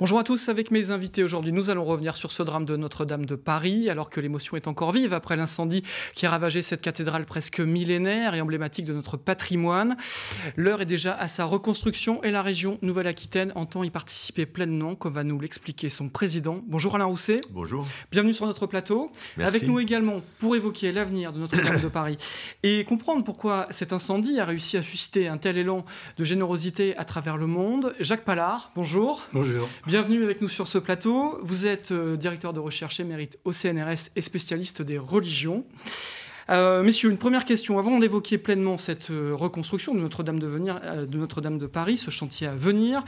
Bonjour à tous, avec mes invités aujourd'hui, nous allons revenir sur ce drame de Notre-Dame de Paris, alors que l'émotion est encore vive après l'incendie qui a ravagé cette cathédrale presque millénaire et emblématique de notre patrimoine. L'heure est déjà à sa reconstruction et la région Nouvelle-Aquitaine entend y participer pleinement, comme va nous l'expliquer son président. Bonjour Alain Rousset. Bonjour. Bienvenue sur notre plateau. Merci. Avec nous également pour évoquer l'avenir de Notre-Dame de Paris et comprendre pourquoi cet incendie a réussi à susciter un tel élan de générosité à travers le monde. Jacques Pallard, bonjour. Bonjour. Bienvenue avec nous sur ce plateau. Vous êtes euh, directeur de recherche émérite au CNRS et spécialiste des religions. Euh, messieurs, une première question. Avant d'évoquer pleinement cette euh, reconstruction de Notre-Dame de, venir, de, Notre de Paris, ce chantier à venir,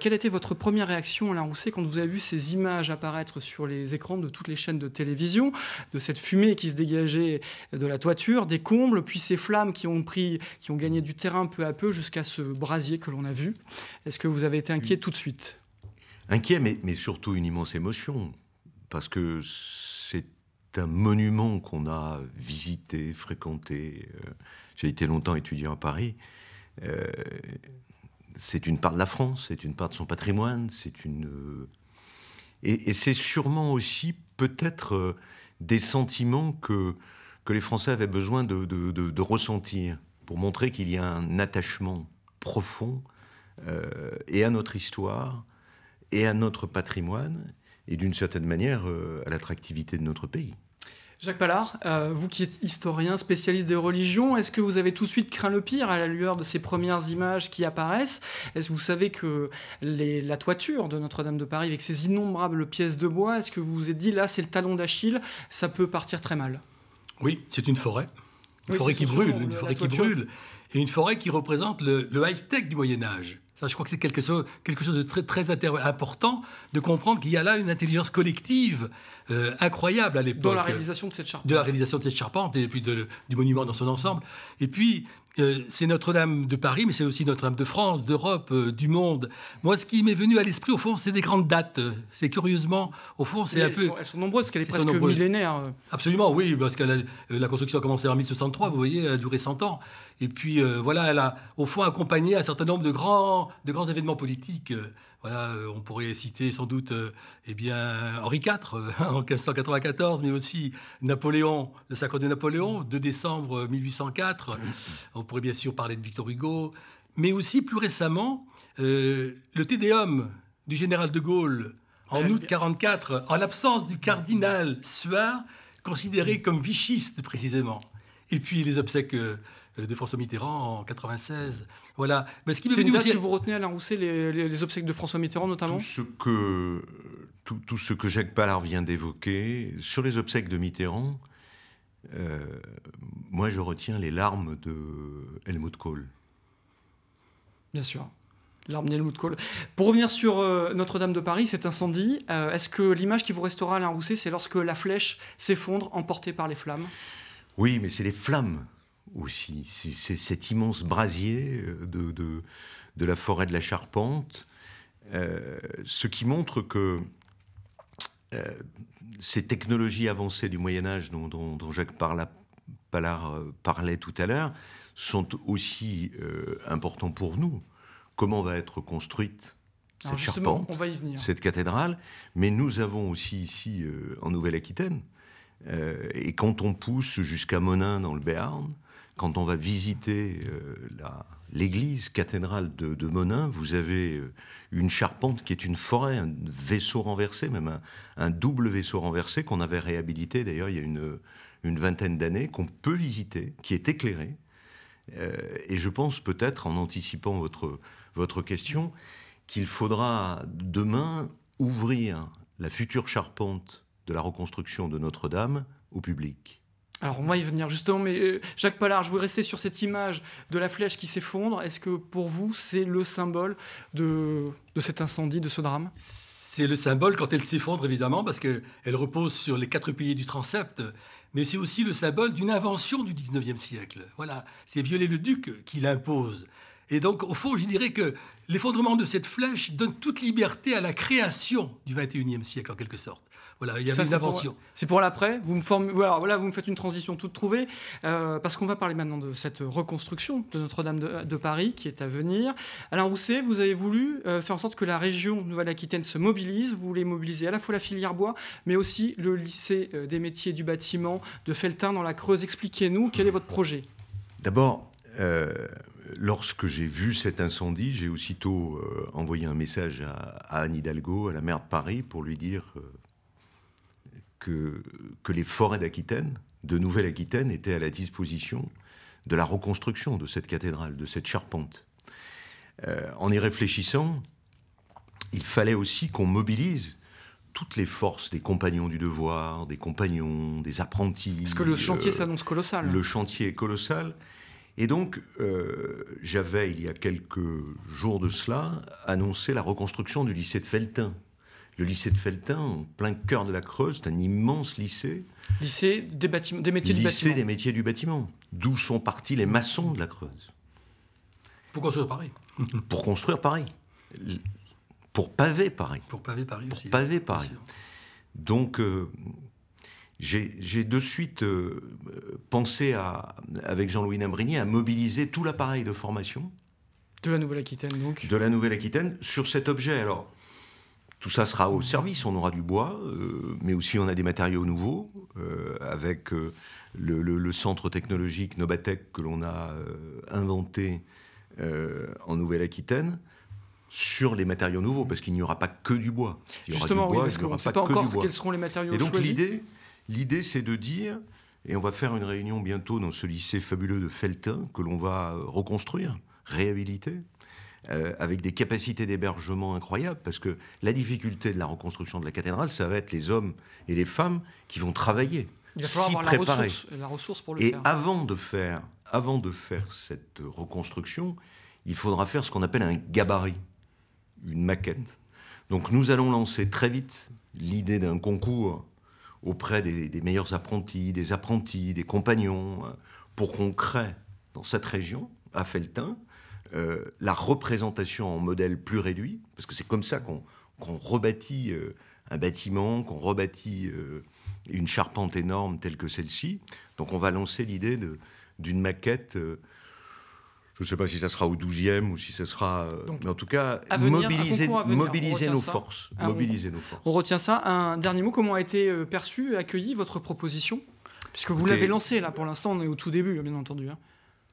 quelle était votre première réaction, la roussée quand vous avez vu ces images apparaître sur les écrans de toutes les chaînes de télévision, de cette fumée qui se dégageait de la toiture, des combles, puis ces flammes qui ont, pris, qui ont gagné du terrain peu à peu jusqu'à ce brasier que l'on a vu Est-ce que vous avez été inquiet mm. tout de suite Inquiet, mais, surtout une immense émotion, parce que c'est un monument qu'on a visité, fréquenté. Euh, j'ai été longtemps étudiant à Paris. Euh, c'est une part de la France, c'est une part de son patrimoine, c'est une... Euh, et, c'est sûrement aussi peut-être des sentiments que, que les Français avaient besoin de, ressentir pour montrer qu'il y a un attachement profond et à notre histoire et à notre patrimoine et d'une certaine manière euh, à l'attractivité de notre pays. Jacques Pallard, euh, vous qui êtes historien, spécialiste des religions, est-ce que vous avez tout de suite craint le pire à la lueur de ces premières images qui apparaissent Est-ce que vous savez que la toiture de Notre-Dame de Paris, avec ses innombrables pièces de bois, est-ce que vous vous êtes dit, là, c'est le talon d'Achille, ça peut partir très mal Oui, c'est une forêt. Une forêt qui brûle, une forêt qui brûle. Et une forêt qui représente le, le high-tech du Moyen Âge je crois que c'est quelque chose, quelque chose de très, très important de comprendre qu'il y a là une intelligence collective euh, incroyable à l'époque. Dans la réalisation de cette charpente. De la réalisation de cette charpente et puis du monument dans son ensemble. Et puis, euh, c'est Notre-Dame de Paris, mais c'est aussi Notre-Dame de France, d'Europe, euh, du monde. Moi, ce qui m'est venu à l'esprit, au fond, c'est des grandes dates. C'est curieusement, au fond, c'est un peu. elles sont nombreuses, parce qu'elle est presque millénaire. Euh. Absolument, oui, parce que la, construction a commencé en 1063, vous voyez, elle a duré 100 ans. Et puis, voilà, elle a, au fond, accompagné un certain nombre de de grands événements politiques. Euh, on pourrait citer sans doute euh, eh bien, Henri IV euh, en 1594, mais aussi Napoléon, le sacre de Napoléon, 2 décembre 1804. On pourrait bien sûr parler de Victor Hugo, mais aussi plus récemment, le Tédéum du général de Gaulle en août 1944, en l'absence du cardinal Suard, considéré comme vichiste précisément. Et puis les obsèques euh, de François Mitterrand en 96. Voilà. Mais ce qui C'est une vous retenez, Alain Rousset, les, les, obsèques de François Mitterrand notamment Tout ce que, tout, ce que Jacques Pallard vient d'évoquer, sur les obsèques de Mitterrand, euh, moi je retiens les larmes de Helmut Kohl. Bien sûr. Larmes d'Helmut Kohl. Pour revenir sur euh, Notre-Dame de Paris, cet incendie, est-ce que l'image qui vous restera, Alain Rousset, c'est lorsque la flèche s'effondre, emportée par les flammes Oui, mais c'est les flammes aussi. C'est cet immense brasier euh, de, de, la forêt de la Charpente, euh, ce qui montre que euh, ces technologies avancées du Moyen Âge dont, Jacques Pallard parlait tout à l'heure sont aussi euh, importants pour nous. Comment va être construite cette charpente, cette cathédrale Mais nous avons aussi ici, en Nouvelle-Aquitaine, et quand on pousse jusqu'à Monin dans le Béarn, quand on va visiter euh, l'église cathédrale de, Monin, vous avez euh, une charpente qui est une forêt, un vaisseau renversé, même un, double vaisseau renversé qu'on avait réhabilité d'ailleurs il y a une, vingtaine d'années, qu'on peut visiter, qui est éclairé. Euh, et je pense peut-être, en anticipant votre question, qu'il faudra demain ouvrir la future charpente de la reconstruction de Notre-Dame au public. Alors on va y venir justement, mais euh, Jacques Pallard, je voulais rester sur cette image de la flèche qui s'effondre. Est-ce que pour vous, c'est le symbole de, de cet incendie, de ce drame C'est le symbole quand elle s'effondre, évidemment, parce qu'elle repose sur les quatre piliers du transept, mais c'est aussi le symbole d'une invention du 19e siècle. Voilà, c'est Viollet-le-Duc qui l'impose. Et donc, au fond, je dirais que l'effondrement de cette flèche donne toute liberté à la création du 21e siècle, en quelque sorte. Voilà, il y avait une invention. C'est pour, l'après. Vous me voilà, voilà, vous me faites une transition toute trouvée, euh, parce qu'on va parler maintenant de cette reconstruction de Notre-Dame de, Paris qui est à venir. Alain Rousset, vous avez voulu euh, faire en sorte que la région Nouvelle-Aquitaine se mobilise. Vous voulez mobiliser à la fois la filière bois, mais aussi le lycée euh, des métiers du bâtiment de Feltin dans la Creuse. Expliquez-nous quel est votre projet. D'abord lorsque j'ai vu cet incendie, j'ai aussitôt euh, envoyé un message à, Anne Hidalgo, à la maire de Paris, pour lui dire euh, que, les forêts d'Aquitaine, de Nouvelle-Aquitaine, étaient à la disposition de la reconstruction de cette cathédrale, de cette charpente. Euh, en y réfléchissant, il fallait aussi qu'on mobilise toutes les forces des compagnons du devoir, des compagnons, des apprentis. Parce que le chantier s'annonce colossal. Le chantier est colossal. Et donc, euh, j'avais, il y a quelques jours de cela, annoncé la reconstruction du lycée de Feltin. Le lycée de Feltin, en plein cœur de la Creuse, c'est un immense lycée. Lycée des, des métiers du bâtiment. Lycée des métiers du bâtiment, d'où sont partis les maçons de la Creuse. Pour construire Paris. Pour construire Paris. Pour paver Paris. Pour paver Paris aussi. Pour paver hein. Paris. Hein. Donc, euh, j'ai de suite euh, pensé à, avec Jean-Louis Nambrini à mobiliser tout l'appareil de formation. De la Nouvelle-Aquitaine, donc De la Nouvelle-Aquitaine sur cet objet. Alors, tout ça sera au service. On aura du bois, euh, mais aussi on a des matériaux nouveaux euh, avec le, centre technologique Nobatec que l'on a inventé en Nouvelle-Aquitaine sur les matériaux nouveaux, parce qu'il n'y aura pas que du bois. Justement, du ne sait pas encore quels seront les matériaux Et donc l'idée, L'idée, c'est de dire, et on va faire une réunion bientôt dans ce lycée fabuleux de Feltin, que l'on va euh, reconstruire, réhabiliter, euh, avec des capacités d'hébergement incroyables, parce que la difficulté de la reconstruction de la cathédrale, ça va être les hommes et les femmes qui vont travailler, s'y préparer. la ressource pour le et avant de faire, avant de faire cette reconstruction, il faudra faire ce qu'on appelle un gabarit, une maquette. Donc nous allons lancer très vite l'idée d'un concours auprès des, meilleurs apprentis, des apprentis, des compagnons, euh, pour qu'on crée dans cette région, à Feltin, euh, la représentation en modèle plus réduit, parce que c'est comme ça qu'on rebâtit euh, un bâtiment, qu'on rebâtit une charpente énorme telle que celle-ci. Donc on va lancer l'idée d'une maquette je ne sais pas si ça sera au 12e ou si ça sera. Euh, mais en tout cas, mobiliser, mobiliser, nos, forces, ah mobiliser on, nos forces. On retient ça. Un dernier mot comment a été euh, perçu, accueilli, votre proposition Puisque vous l'avez lancée, là, pour l'instant, on est au tout début, hein, bien entendu. Hein.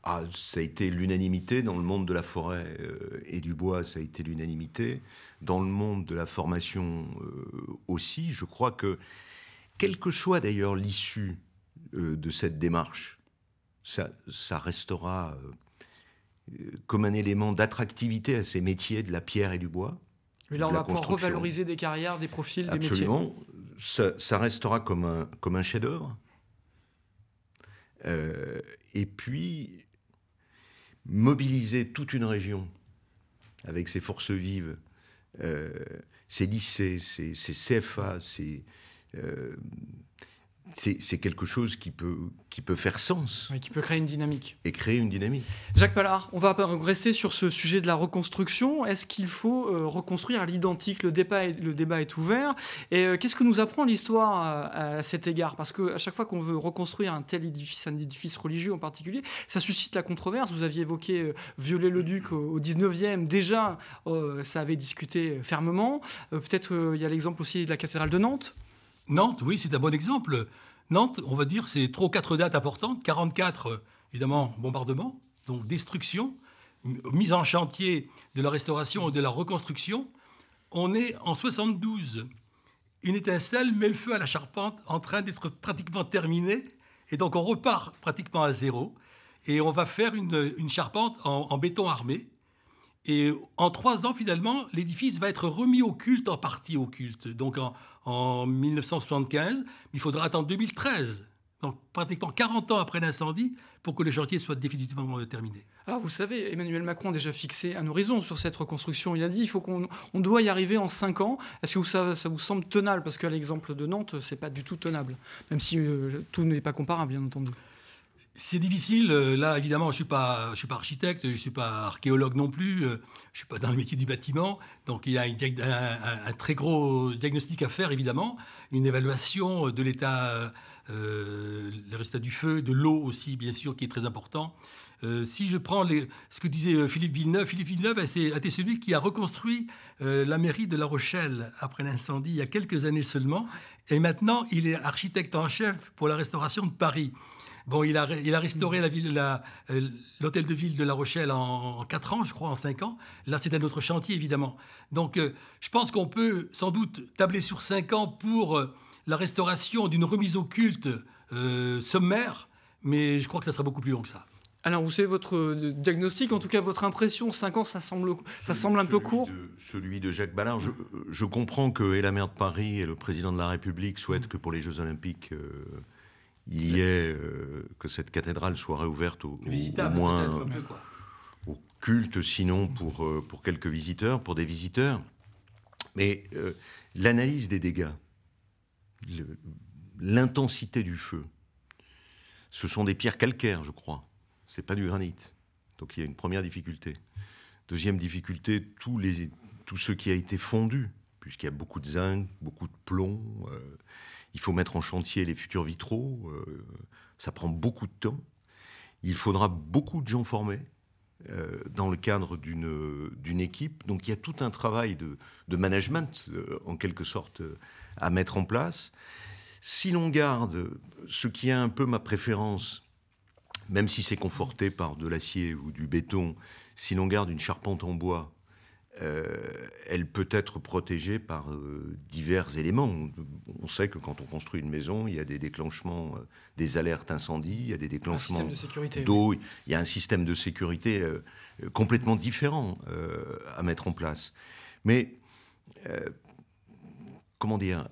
Ah, ça a été l'unanimité dans le monde de la forêt euh, et du bois, ça a été l'unanimité. Dans le monde de la formation aussi, je crois que, quelle que soit d'ailleurs l'issue de cette démarche, ça, ça restera euh, comme un élément d'attractivité à ces métiers de la pierre et du bois. Mais là, on va pouvoir revaloriser des carrières, des profils, des métiers. Absolument. Ça, restera comme un, comme un chef-d'œuvre. Euh, et puis, mobiliser toute une région avec ses forces vives, euh, ses lycées, ses, CFA, ses, c'est quelque chose qui peut, faire sens. Oui, qui peut créer une dynamique. Et créer une dynamique. Jacques Pallard, on va rester sur ce sujet de la reconstruction. Est-ce qu'il faut euh, reconstruire l'identique le, débat est, ouvert. Et euh, qu'est-ce que nous apprend l'histoire euh, à, cet égard Parce qu'à chaque fois qu'on veut reconstruire un tel édifice, un édifice religieux en particulier, ça suscite la controverse. Vous aviez évoqué euh, le duc au, au, 19e. Déjà, ça avait discuté fermement. Peut-être il y a l'exemple aussi de la cathédrale de Nantes. Nantes, oui, c'est un bon exemple. Nantes, on va dire, c'est trop quatre dates importantes. 44, évidemment, bombardement, donc destruction, mise en chantier de la restauration et de la reconstruction. On est en 72. Une étincelle met le feu à la charpente en train d'être pratiquement terminée. Et donc on repart pratiquement à zéro. Et on va faire une, charpente en béton armé et en trois ans, finalement, l'édifice va être remis au culte, en partie au culte, donc en, en 1975. Il faudra attendre 2013, donc pratiquement 40 ans après l'incendie, pour que le chantier soit définitivement terminé. Alors vous savez, Emmanuel Macron a déjà fixé un horizon sur cette reconstruction. Il a dit il faut qu'on doit y arriver en cinq ans. Est-ce que ça, vous semble tenable Parce qu'à l'exemple de Nantes, ce n'est pas du tout tenable, même si euh, tout n'est pas comparable, bien entendu. C'est difficile. Euh, là, évidemment, je ne suis, pas, je suis pas architecte, je ne suis pas archéologue non plus, euh, je ne suis pas dans le métier du bâtiment. Donc, il y a un, très gros diagnostic à faire, évidemment, une évaluation de l'état, euh, les résultats du feu, de l'eau aussi, bien sûr, qui est très important. Euh, si je prends ce que disait Philippe Villeneuve, Philippe Villeneuve a eh, été celui qui a reconstruit la mairie de La Rochelle après l'incendie il y a quelques années seulement. Et maintenant, il est architecte en chef pour la restauration de Paris. Bon, il a, il a restauré euh, l'hôtel de ville de La Rochelle en, 4 ans, je crois, en 5 ans. Là, c'est un autre chantier, évidemment. Donc, euh, je pense qu'on peut sans doute tabler sur 5 ans pour euh, la restauration d'une remise au culte sommaire, mais je crois que ça sera beaucoup plus long que ça. Alors, vous savez, votre diagnostic, en tout cas votre impression, 5 ans, ça semble, ça semble un peu court Celui de Jacques Ballard, je, comprends que et la maire de Paris et le président de la République souhaitent mm. que pour les Jeux Olympiques, il y ait que cette cathédrale soit réouverte au, moins euh, au culte, sinon euh, pour, quelques visiteurs, pour des visiteurs. Mais euh, l'analyse des dégâts, l'intensité du feu, ce sont des pierres calcaires, je crois. C'est pas du granit. Donc il y a une première difficulté. Deuxième difficulté, tous les, tout ce qui a été fondu, puisqu'il y a beaucoup de zinc, beaucoup de plomb. il faut mettre en chantier les futurs vitraux. Ça prend beaucoup de temps. Il faudra beaucoup de gens formés euh, dans le cadre d'une équipe. Donc il y a tout un travail de, management, euh, en quelque sorte, euh, à mettre en place. Si l'on garde ce qui est un peu ma préférence, même si c'est conforté par de l'acier ou du béton, si l'on garde une charpente en bois euh, elle peut être protégée par euh, divers éléments. On sait que quand on construit une maison, il y a des déclenchements, euh, des alertes incendie, il y a des déclenchements d'eau, il y a un système de sécurité complètement différent à mettre en place. Mais, comment dire,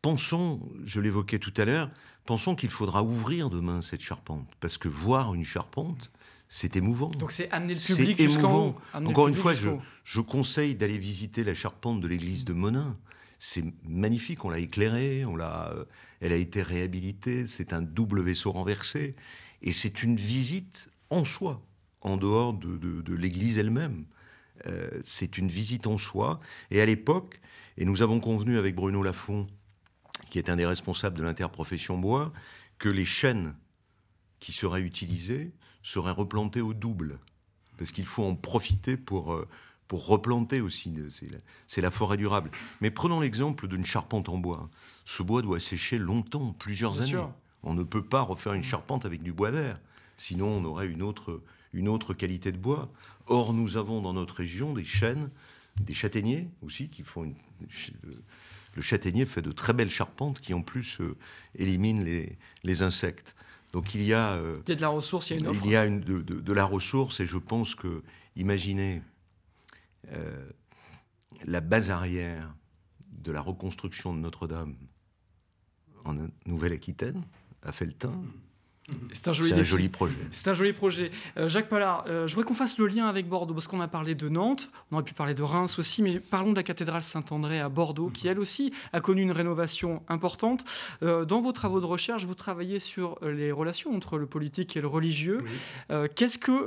pensons, je l'évoquais tout à l'heure, pensons qu'il faudra ouvrir demain cette charpente, parce que voir une charpente, c'est émouvant. Donc c'est amener le public jusqu'en Encore une fois, je, conseille d'aller visiter la charpente de l'église de Monin. C'est magnifique, on l'a éclairée, on l'a, euh, elle a été réhabilitée, c'est un double vaisseau renversé. Et c'est une visite en soi, en dehors de, l'église elle-même. Euh, c'est une visite en soi. Et à l'époque, et nous avons convenu avec Bruno Lafont, qui est un des responsables de l'interprofession bois, que les chaînes qui seraient utilisées seraient replanté au double. Parce qu'il faut en profiter pour, euh, pour replanter aussi. C'est la, forêt durable. Mais prenons l'exemple d'une charpente en bois. Ce bois doit sécher longtemps, plusieurs années. On ne peut pas refaire une mmh. charpente avec du bois vert. Sinon, on aurait une autre, une autre qualité de bois. Or, nous avons dans notre région des chênes, des châtaigniers aussi, qui font euh, le châtaignier fait de très belles charpentes qui en plus euh, éliminent les insectes. Donc il y a... de euh, la ressource, il y a une de, la ressource et je pense que, imaginez, euh, la base arrière de la reconstruction de Notre-Dame en Nouvelle-Aquitaine, à temps Mm-hmm. C'est un, joli, projet. C'est un joli projet. Euh, Jacques Pallard, euh, je voudrais qu'on fasse le lien avec Bordeaux, parce qu'on a parlé de Nantes, on aurait pu parler de Reims aussi, mais parlons de la cathédrale Saint-André à Bordeaux, mm-hmm. qui elle aussi a connu une rénovation importante. Euh, dans vos travaux de recherche, vous travaillez sur les relations entre le politique et le religieux. Qu'est-ce qu'une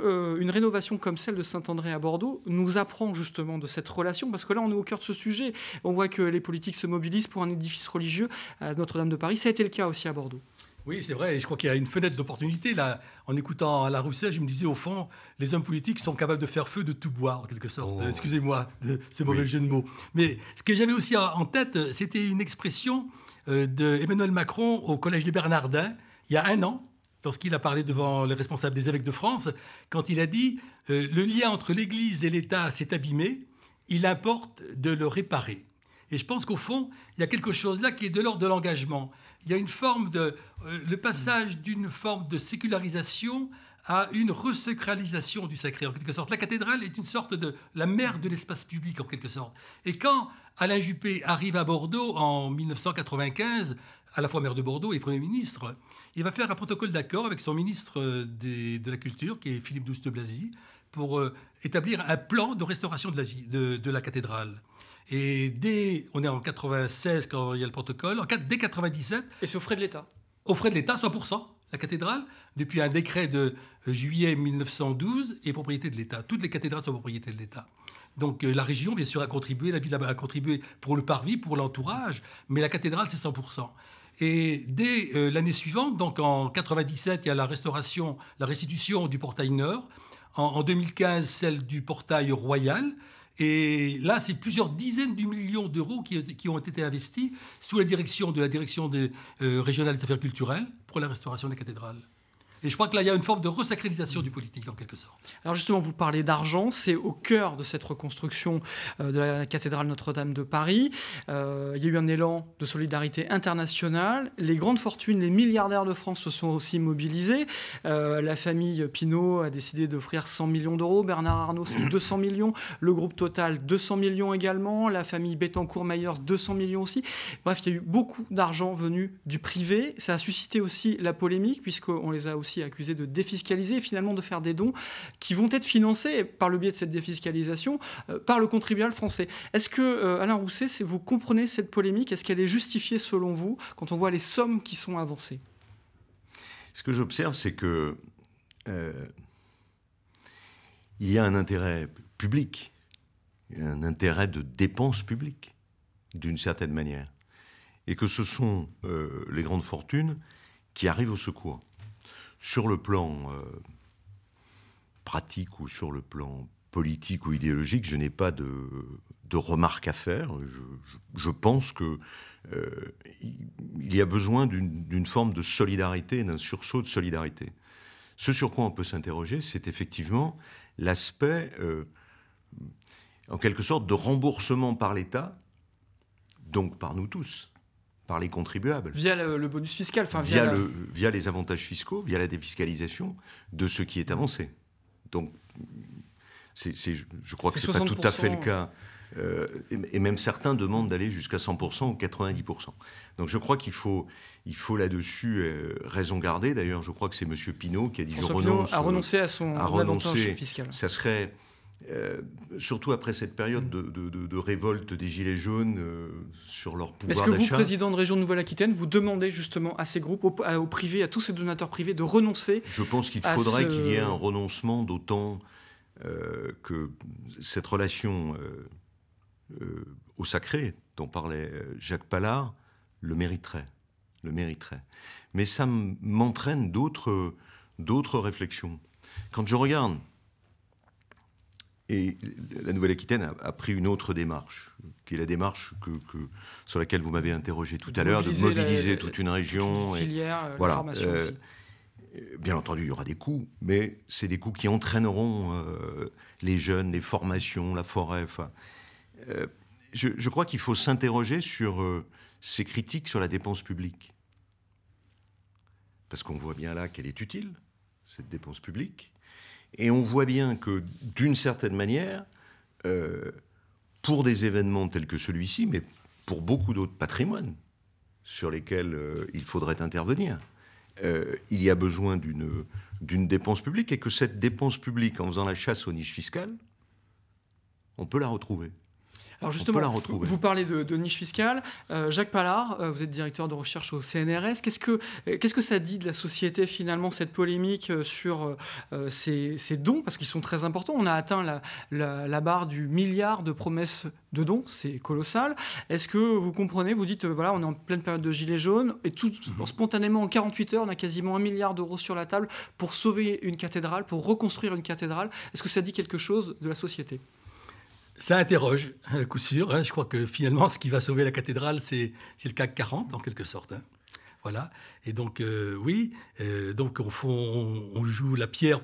une rénovation comme celle de Saint-André à Bordeaux nous apprend justement de cette relation Parce que là, on est au cœur de ce sujet. On voit que les politiques se mobilisent pour un édifice religieux à Notre-Dame de Paris. Ça a été le cas aussi à Bordeaux. Oui, c'est vrai. Et je crois qu'il y a une fenêtre d'opportunité. Là, en écoutant la je me disais, au fond, les hommes politiques sont capables de faire feu de tout bois, en quelque sorte. Oh. Excusez-moi ce mauvais jeu de mots. Mais ce que j'avais aussi en tête, c'était une expression euh, d'Emmanuel Macron au Collège des Bernardins, il y a un an, lorsqu'il a parlé devant les responsables des évêques de France, quand il a dit euh, Le lien entre l'Église et l'État s'est abîmé, il importe de le réparer. Et je pense qu'au fond, il y a quelque chose là qui est de l'ordre de l'engagement. Il y a une forme de. Euh, le passage d'une forme de sécularisation à une resacralisation du sacré, en quelque sorte. La cathédrale est une sorte de la mère de l'espace public, en quelque sorte. Et quand Alain Juppé arrive à Bordeaux en 1995, à la fois maire de Bordeaux et Premier ministre, il va faire un protocole d'accord avec son ministre euh, de la Culture, qui est Philippe Douste-Blazy, pour euh, établir un plan de restauration de la, de la cathédrale. Et dès, on est en 96 quand il y a le protocole, en, dès 97. Et c'est aux frais de l'État Aux frais de l'État, 100%. La cathédrale, depuis un décret de euh, juillet 1912, est propriété de l'État. Toutes les cathédrales sont propriété de l'État. Donc euh, la région, bien sûr, a contribué, la ville a contribué pour le parvis, pour l'entourage, mais la cathédrale, c'est 100%. Et dès euh, l'année suivante, donc en 97, il y a la restauration, la restitution du portail nord. en 2015, celle du portail royal. Et là, c'est plusieurs dizaines de millions d'euros qui, ont été investis sous la direction de la direction des, euh, régionale des affaires culturelles pour la restauration des cathédrales. Et je crois que là, il y a une forme de resacralisation du politique, en quelque sorte. Alors justement, vous parlez d'argent, c'est au cœur de cette reconstruction euh, de la cathédrale Notre-Dame de Paris. Euh, il y a eu un élan de solidarité internationale. Les grandes fortunes, les milliardaires de France se sont aussi mobilisés. Euh, la famille Pinault a décidé d'offrir 100 millions d'euros. Bernard Arnault, 200 millions. Le groupe Total, 200 millions également. La famille Bettencourt-Meyers, 200 millions aussi. Bref, il y a eu beaucoup d'argent venu du privé. Ça a suscité aussi la polémique, puisqu'on les a aussi accusé de défiscaliser et finalement de faire des dons qui vont être financés par le biais de cette défiscalisation euh, par le contribuable français. Est-ce que, euh, Alain Rousset, vous comprenez cette polémique Est-ce qu'elle est justifiée selon vous quand on voit les sommes qui sont avancées Ce que j'observe, c'est que euh, il y a un intérêt public, un intérêt de dépenses publiques, d'une certaine manière, et que ce sont les grandes fortunes qui arrivent au secours sur le plan euh, pratique ou sur le plan politique ou idéologique, je n'ai pas de, remarques à faire. Je, pense qu'il euh, y a besoin d'une forme de solidarité, d'un sursaut de solidarité. Ce sur quoi on peut s'interroger, c'est effectivement l'aspect, euh, en quelque sorte, de remboursement par l'État, donc par nous tous, par les contribuables. Via le, bonus fiscal, enfin via, le, via les avantages fiscaux, via la défiscalisation de ce qui est avancé. Donc, c'est je crois que ce n'est pas tout à fait le cas. Euh, et, même certains demandent d'aller jusqu'à 100% ou 90%. Donc je crois qu'il faut, il faut là-dessus euh, raison garder. D'ailleurs, je crois que c'est M. Pinot qui a dit François je a renoncé à son à avantage fiscal. Ça serait euh, surtout après cette période de, révolte des Gilets jaunes euh, sur leur pouvoir d'achat. Est-ce que vous, président de région Nouvelle-Aquitaine, vous demandez justement à ces groupes, aux, privés, à tous ces donateurs privés de renoncer Je pense qu'il faudrait qu'il y ait un renoncement, d'autant euh, que cette relation au sacré dont parlait Jacques Pallard le mériterait. Le mériterait. Mais ça m'entraîne d'autres réflexions. Quand je regarde et la Nouvelle-Aquitaine a, pris une autre démarche, qui est la démarche sur laquelle vous m'avez interrogé tout à l'heure, de mobiliser toute une région. la euh, Formation euh, euh, Bien entendu, il y aura des coûts, mais c'est des coûts qui entraîneront les jeunes, les formations, la forêt. je, crois qu'il faut s'interroger sur ces critiques sur la dépense publique. Parce qu'on voit bien là qu'elle est utile, cette dépense publique. Et on voit bien que, d'une certaine manière, euh, pour des événements tels que celui-ci, mais pour beaucoup d'autres patrimoines sur lesquels euh, il faudrait intervenir, euh, il y a besoin d'une dépense publique et que cette dépense publique, en faisant la chasse aux niches fiscales, on peut la retrouver. Alors justement, vous parlez de, niche fiscale. Euh, Jacques Pallard, euh, vous êtes directeur de recherche au CNRS. Qu'est-ce que, euh, que ça dit de la société finalement, cette polémique sur ces, dons Parce qu'ils sont très importants. On a atteint la, la, barre du milliard de promesses de dons, c'est colossal. Est-ce que vous comprenez Vous dites, voilà, on est en pleine période de gilets jaunes et tout mhm. spontanément, en 48 heures, on a quasiment un milliard d'euros sur la table pour sauver une cathédrale, pour reconstruire une cathédrale. Est-ce que ça dit quelque chose de la société ça interroge, à coup sûr. Hein. Je crois que finalement, ce qui va sauver la cathédrale, c'est le CAC 40, en quelque sorte. Hein. Voilà. Et donc, euh, oui, euh, donc on, on, joue la pierre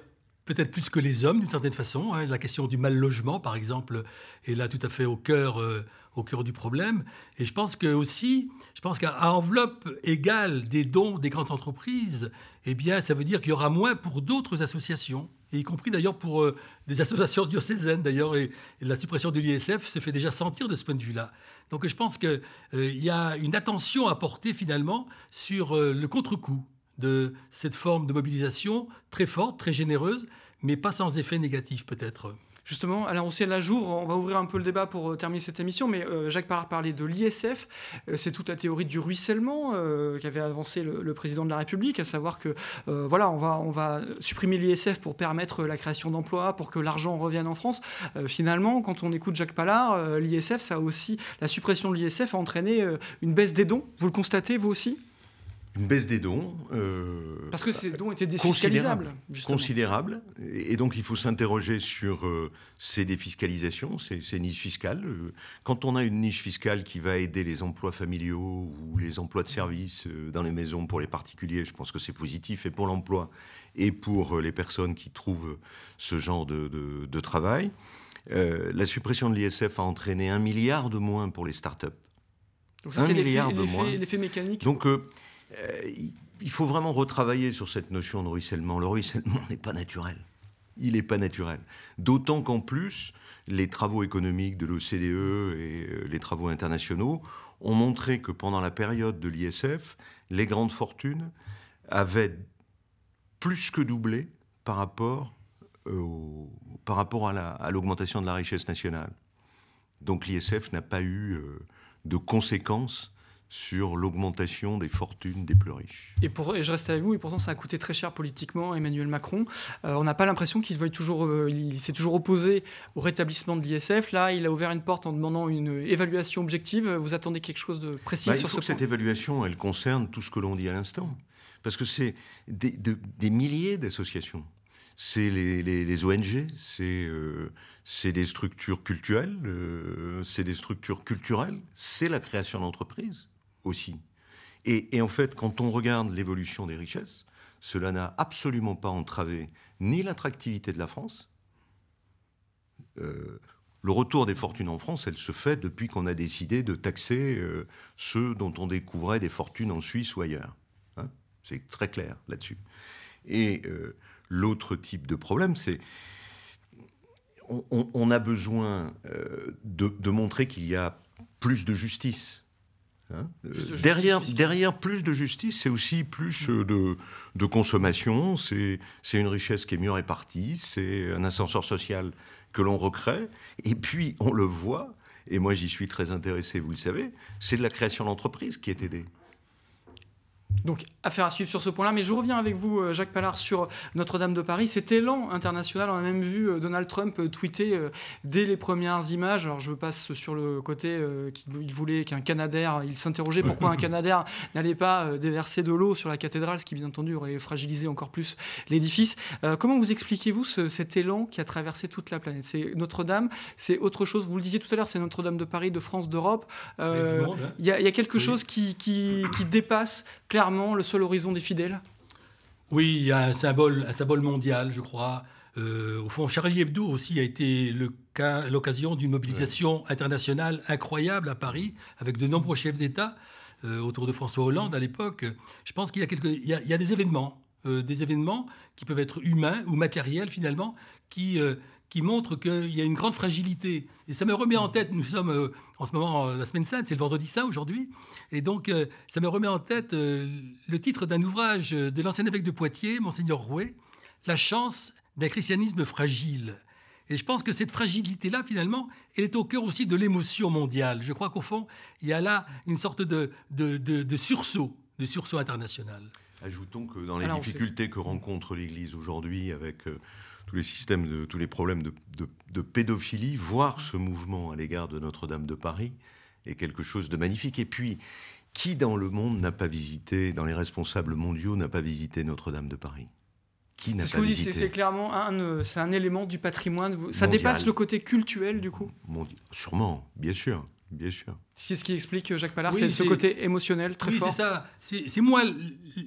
peut-être plus que les hommes d'une certaine façon. Hein. La question du mal logement, par exemple, est là tout à fait au cœur, euh, au cœur du problème. Et je pense que aussi, je pense qu'à enveloppe égale des dons des grandes entreprises, eh bien, ça veut dire qu'il y aura moins pour d'autres associations. y compris d'ailleurs pour euh, des associations diocésaines d'ailleurs, et, la suppression de l'ISF se fait déjà sentir de ce point de vue-là. Donc je pense qu'il euh, y a une attention à porter finalement sur le contre-coup de cette forme de mobilisation très forte, très généreuse, mais pas sans effet négatif peut-être. Justement, alors on s'est à jour, on va ouvrir un peu le débat pour euh, terminer cette émission, mais euh, Jacques Pallard parlait de l'ISF, euh, c'est toute la théorie du ruissellement qu'avait avancé le, président de la République, à savoir que voilà, on va, on va supprimer l'ISF pour permettre la création d'emplois, pour que l'argent revienne en France. finalement, quand on écoute Jacques Pallard, l'ISF, ça aussi, la suppression de l'ISF a entraîné une baisse des dons, vous le constatez vous aussi une baisse des dons. Euh, Parce que ces dons étaient défiscalisables. Considérables. Considérable. Et donc il faut s'interroger sur euh, ces défiscalisations, ces, niches fiscales. Euh, quand on a une niche fiscale qui va aider les emplois familiaux ou les emplois de service dans les maisons pour les particuliers, je pense que c'est positif et pour l'emploi et pour les personnes qui trouvent ce genre de, travail. la suppression de l'ISF a entraîné un milliard de moins pour les startups. Donc ça, c'est l'effet mécanique. Donc, euh, il faut vraiment retravailler sur cette notion de ruissellement. Le ruissellement n'est pas naturel. Il n'est pas naturel. D'autant qu'en plus, les travaux économiques de l'OCDE et euh, les travaux internationaux ont montré que pendant la période de l'ISF, les grandes fortunes avaient plus que doublé par rapport, euh, par rapport à l'augmentation de la richesse nationale. Donc l'ISF n'a pas eu de conséquences sur l'augmentation des fortunes des plus riches. Et, pour, je reste avec vous, et pourtant ça a coûté très cher politiquement Emmanuel Macron. Euh, on n'a pas l'impression qu'il veuille toujours, euh, il, s'est toujours opposé au rétablissement de l'ISF. Là, il a ouvert une porte en demandant une évaluation objective. Vous attendez quelque chose de précis bah, sur faut que cette évaluation, elle concerne tout ce que l'on dit à l'instant. Parce que c'est des, milliers d'associations c'est les, ONG, euh, c'est des structures culturelles, c'est des structures culturelles, c'est la création d'entreprises aussi. Et, en fait, quand on regarde l'évolution des richesses, cela n'a absolument pas entravé ni l'attractivité de la France. Euh, le retour des fortunes en France, elle se fait depuis qu'on a décidé de taxer euh, ceux dont on découvrait des fortunes en Suisse ou ailleurs. Hein. c'est très clair là-dessus. Et euh, l'autre type de problème, c'est on, a besoin de, de montrer qu'il y a plus de justice Hein, euh, derrière, derrière plus de justice, c'est aussi plus euh, de, de consommation, c'est une richesse qui est mieux répartie, c'est un ascenseur social que l'on recrée, et puis on le voit, et moi j'y suis très intéressé, vous le savez, c'est de la création d'entreprise qui est aidée. Donc, affaire à suivre sur ce point-là. Mais je reviens avec vous, euh, Jacques Pallard, sur Notre-Dame de Paris. Cet élan international, on a même vu euh, Donald Trump euh, tweeter dès les premières images. Alors, je passe sur le côté qu'il voulait qu'un Canadair, il s'interrogeait pourquoi un Canadair n'allait pas déverser de l'eau sur la cathédrale, ce qui, bien entendu, aurait fragilisé encore plus l'édifice. comment vous expliquez-vous cet élan qui a traversé toute la planète C'est Notre-Dame, c'est autre chose. Vous le disiez tout à l'heure, c'est Notre-Dame de Paris, de France, d'Europe. Hein. Il y, a quelque chose qui, qui, qui dépasse clairement le seul horizon des fidèles Oui, il y a un symbole, un symbole mondial, je crois. Euh, au fond, Charlie Hebdo aussi a été l'occasion d'une mobilisation internationale incroyable à Paris, avec de nombreux chefs d'État euh, autour de François Hollande à l'époque. Je pense qu'il y, a, y, des événements, euh, des événements qui peuvent être humains ou matériels finalement, qui, qui montre qu'il y a une grande fragilité. Et ça me remet en tête, nous sommes euh, en ce moment euh, la semaine sainte, c'est le vendredi saint aujourd'hui, et donc euh, ça me remet en tête le titre d'un ouvrage de l'ancien évêque de Poitiers, monseigneur Rouet, La chance d'un christianisme fragile. Et je pense que cette fragilité-là, finalement, elle est au cœur aussi de l'émotion mondiale. Je crois qu'au fond, il y a là une sorte de, de, sursaut, de sursaut international. Ajoutons que dans les difficultés que rencontre l'Église aujourd'hui avec tous les systèmes, de, tous les problèmes de, pédophilie, voir ce mouvement à l'égard de Notre-Dame de Paris est quelque chose de magnifique. Et puis, qui dans le monde n'a pas visité, dans les responsables mondiaux, n'a pas visité Notre-Dame de Paris Qui n'a pas que visité C'est clairement un, euh, c'est un élément du patrimoine. Ça dépasse le côté culturel, du coup Sûrement, bien sûr. Bien sûr. C'est ce qui explique euh, Jacques Pallard, c'est ce côté émotionnel très fort. Oui, c'est ça. C'est, moi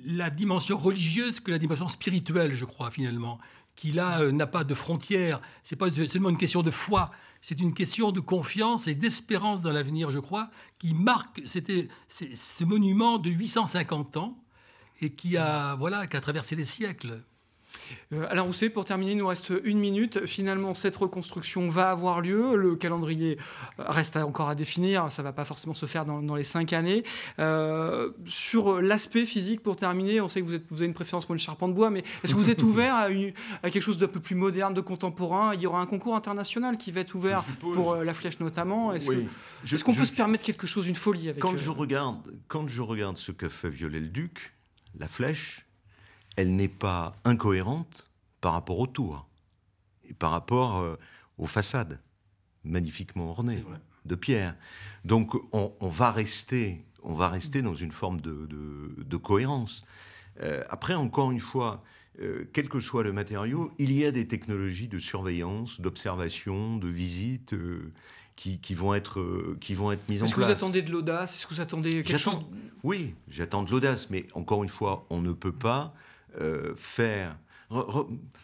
la dimension religieuse que la dimension spirituelle, je crois, finalement qui là euh, n'a pas de frontières. C'est pas seulement une question de foi, c'est une question de confiance et d'espérance dans l'avenir, je crois, qui marque c'était ce monument de 850 ans et qui a voilà qui a traversé les siècles. Euh, alors, vous pour terminer, il nous reste une minute. Finalement, cette reconstruction va avoir lieu. Le calendrier reste encore à définir. Ça ne va pas forcément se faire dans, les cinq années. Euh, sur l'aspect physique, pour terminer, on sait que vous, avez une préférence pour une charpente de bois, mais est-ce que vous êtes ouvert à, quelque chose d'un peu plus moderne, de contemporain Il y aura un concours international qui va être ouvert pour euh, la flèche notamment. Est-ce qu'on peut se permettre quelque chose, une folie quand je regarde Quand je regarde ce que fait Violet-le-Duc, la flèche, elle n'est pas incohérente par rapport au tour et par rapport euh, aux façades magnifiquement ornées de pierre. Donc on, va rester, on va rester dans une forme de, cohérence. Euh, après, encore une fois, euh, quel que soit le matériau, il y a des technologies de surveillance, d'observation, de visite. Qui, vont être, qui vont être mises en place. Est-ce que vous attendez de l'audace ce que vous attendez Oui, j'attends de l'audace, mais encore une fois, on ne peut pas euh, faire.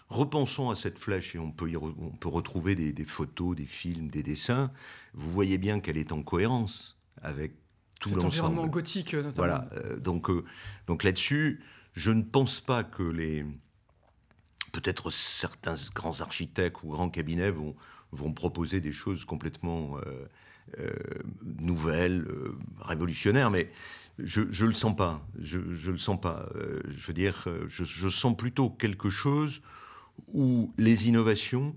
repensons à cette flèche et on peut, y on peut retrouver des, photos, des films, des dessins. Vous voyez bien qu'elle est en cohérence avec tout l'environnement Cet environnement gothique, notamment. Voilà. Euh, donc, euh, donc là-dessus, je ne pense pas que les peut-être certains grands architectes ou grands cabinets vont, vont proposer des choses complètement nouvelles, révolutionnaires, mais je, le sens pas. Je, le sens pas. Euh, je veux dire, euh, je, sens plutôt quelque chose où les innovations,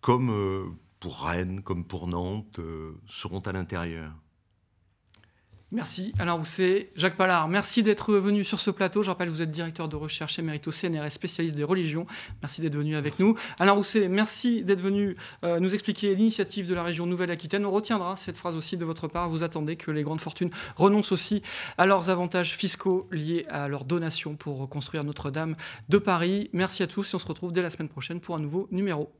comme euh, pour Rennes, comme pour Nantes, seront à l'intérieur. Merci Alain Rousset, Jacques Pallard, merci d'être venu sur ce plateau. Je rappelle que vous êtes directeur de recherche émérite au CNRS, spécialiste des religions. Merci d'être venu avec nous. Alain Rousset, merci d'être venu euh, nous expliquer l'initiative de la région Nouvelle-Aquitaine. On retiendra cette phrase aussi de votre part. Vous attendez que les grandes fortunes renoncent aussi à leurs avantages fiscaux liés à leurs donations pour reconstruire Notre-Dame de Paris. Merci à tous et on se retrouve dès la semaine prochaine pour un nouveau numéro.